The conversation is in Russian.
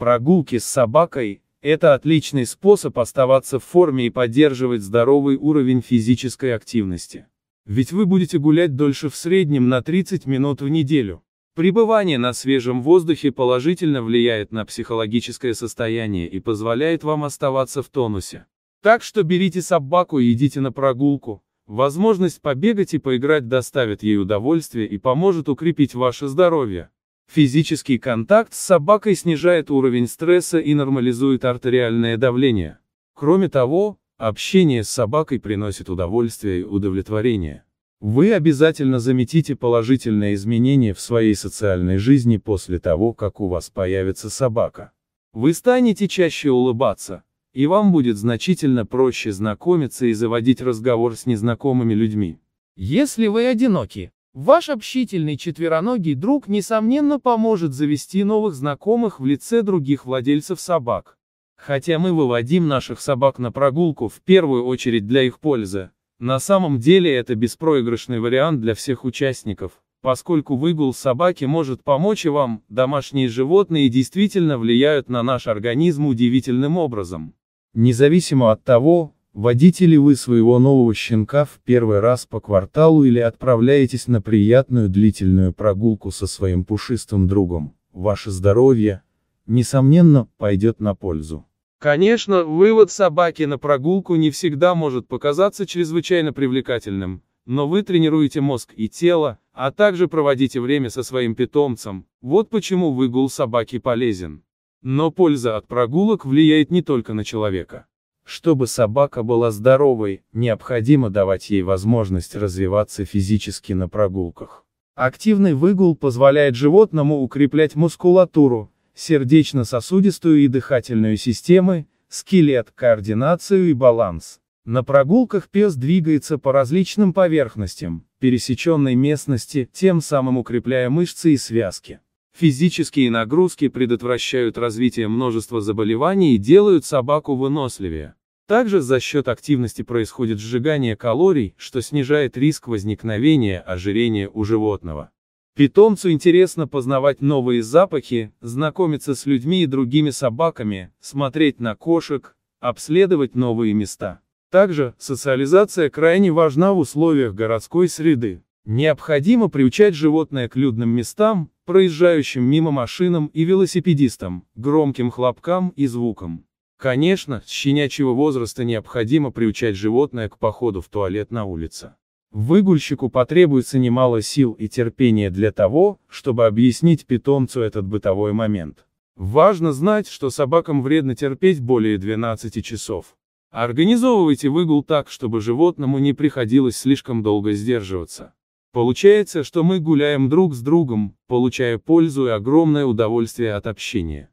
Прогулки с собакой – это отличный способ оставаться в форме и поддерживать здоровый уровень физической активности. Ведь вы будете гулять дольше в среднем на 30 минут в неделю. Пребывание на свежем воздухе положительно влияет на психологическое состояние и позволяет вам оставаться в тонусе. Так что берите собаку и идите на прогулку. Возможность побегать и поиграть доставит ей удовольствие и поможет укрепить ваше здоровье. Физический контакт с собакой снижает уровень стресса и нормализует артериальное давление. Кроме того, общение с собакой приносит удовольствие и удовлетворение. Вы обязательно заметите положительные изменения в своей социальной жизни после того, как у вас появится собака. Вы станете чаще улыбаться, и вам будет значительно проще знакомиться и заводить разговор с незнакомыми людьми. Если вы одиноки, Ваш общительный четвероногий друг, несомненно, поможет завести новых знакомых в лице других владельцев собак. Хотя мы выводим наших собак на прогулку в первую очередь для их пользы, на самом деле это беспроигрышный вариант для всех участников, поскольку выгул собаки может помочь и вам, домашние животные действительно влияют на наш организм удивительным образом. Независимо от того, Водите ли вы своего нового щенка в первый раз по кварталу или отправляетесь на приятную длительную прогулку со своим пушистым другом, ваше здоровье, несомненно, пойдет на пользу. Конечно, вывод собаки на прогулку не всегда может показаться чрезвычайно привлекательным, но вы тренируете мозг и тело, а также проводите время со своим питомцем, вот почему выгул собаки полезен. Но польза от прогулок влияет не только на человека. Чтобы собака была здоровой, необходимо давать ей возможность развиваться физически на прогулках. Активный выгул позволяет животному укреплять мускулатуру, сердечно-сосудистую и дыхательную системы, скелет, координацию и баланс. На прогулках пес двигается по различным поверхностям, пересеченной местности, тем самым укрепляя мышцы и связки. Физические нагрузки предотвращают развитие множества заболеваний и делают собаку выносливее. Также за счет активности происходит сжигание калорий, что снижает риск возникновения ожирения у животного. Питомцу интересно познавать новые запахи, знакомиться с людьми и другими собаками, смотреть на кошек, обследовать новые места. Также социализация крайне важна в условиях городской среды. Необходимо приучать животное к людным местам, проезжающим мимо машинам и велосипедистам, громким хлопкам и звукам. Конечно, с щенячьего возраста необходимо приучать животное к походу в туалет на улице. Выгульщику потребуется немало сил и терпения для того, чтобы объяснить питомцу этот бытовой момент. Важно знать, что собакам вредно терпеть более 12 часов. Организовывайте выгул так, чтобы животному не приходилось слишком долго сдерживаться. Получается, что мы гуляем друг с другом, получая пользу и огромное удовольствие от общения.